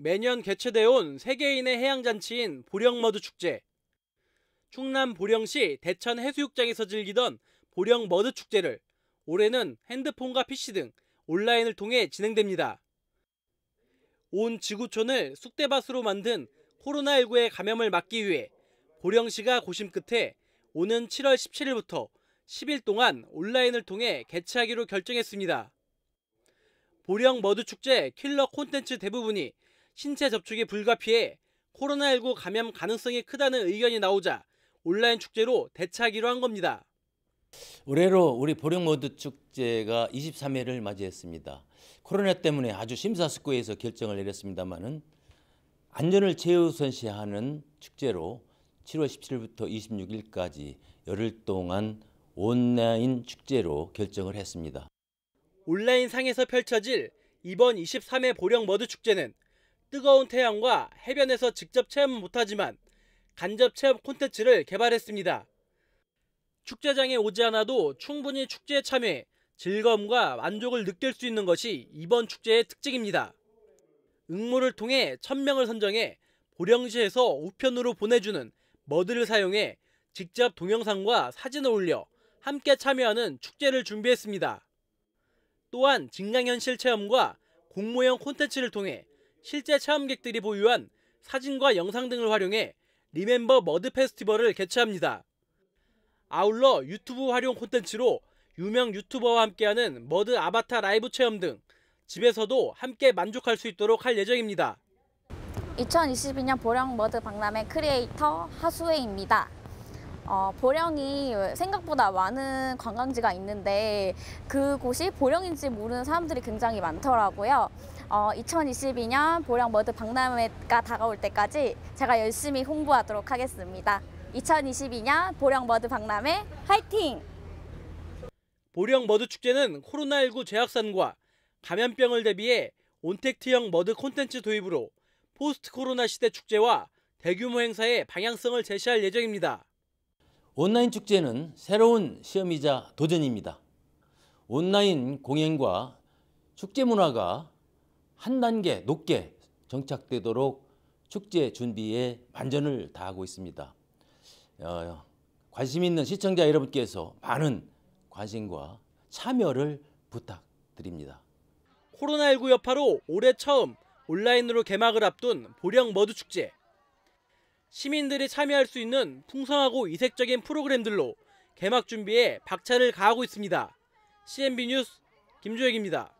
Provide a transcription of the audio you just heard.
매년 개최되온 어 세계인의 해양잔치인 보령머드 축제. 충남 보령시 대천 해수욕장에서 즐기던 보령머드 축제를 올해는 핸드폰과 PC 등 온라인을 통해 진행됩니다. 온 지구촌을 쑥대밭으로 만든 코로나19의 감염을 막기 위해 보령시가 고심 끝에 오는 7월 17일부터 10일 동안 온라인을 통해 개최하기로 결정했습니다. 보령 머드 축제 킬러 콘텐츠 대부분이 신체 접촉이 불가피해 코로나19 감염 가능성이 크다는 의견이 나오자 온라인 축제로 대차하기로한 겁니다. 올해로 우리 보령모드 축제가 23회를 맞이했습니다. 코로나 때문에 아주 심사숙고해서 결정을 내렸습니다마는 안전을 최우선시하는 축제로 7월 17일부터 26일까지 열흘 동안 온라인 축제로 결정을 했습니다. 온라인 상에서 펼쳐질 이번 23회 보령 머드 축제는 뜨거운 태양과 해변에서 직접 체험 못하지만 간접 체험 콘텐츠를 개발했습니다. 축제장에 오지 않아도 충분히 축제에 참여해 즐거움과 만족을 느낄 수 있는 것이 이번 축제의 특징입니다. 응모를 통해 1000명을 선정해 보령시에서 우편으로 보내주는 머드를 사용해 직접 동영상과 사진을 올려 함께 참여하는 축제를 준비했습니다. 또한 증강현실 체험과 공모형 콘텐츠를 통해 실제 체험객들이 보유한 사진과 영상 등을 활용해 리멤버 머드 페스티벌을 개최합니다. 아울러 유튜브 활용 콘텐츠로 유명 유튜버와 함께하는 머드 아바타 라이브 체험 등 집에서도 함께 만족할 수 있도록 할 예정입니다. 2022년 보령 머드 박람회 크리에이터 하수혜입니다. 어, 보령이 생각보다 많은 관광지가 있는데 그곳이 보령인지 모르는 사람들이 굉장히 많더라고요. 어, 2022년 보령 머드 박람회가 다가올 때까지 제가 열심히 홍보하도록 하겠습니다. 2022년 보령 머드 박람회 화이팅! 보령 머드 축제는 코로나19 재확산과 감염병을 대비해 온택트형 머드 콘텐츠 도입으로 포스트 코로나 시대 축제와 대규모 행사의 방향성을 제시할 예정입니다. 온라인 축제는 새로운 시험이자 도전입니다. 온라인 공연과 축제 문화가 한 단계 높게 정착되도록 축제 준비에 만전을 다하고 있습니다. 어, 관심 있는 시청자 여러분께서 많은 관심과 참여를 부탁드립니다. 코로나19 여파로 올해 처음 온라인으로 개막을 앞둔 보령 머드축제. 시민들이 참여할 수 있는 풍성하고 이색적인 프로그램들로 개막 준비에 박차를 가하고 있습니다. CNB 뉴스 김조혁입니다.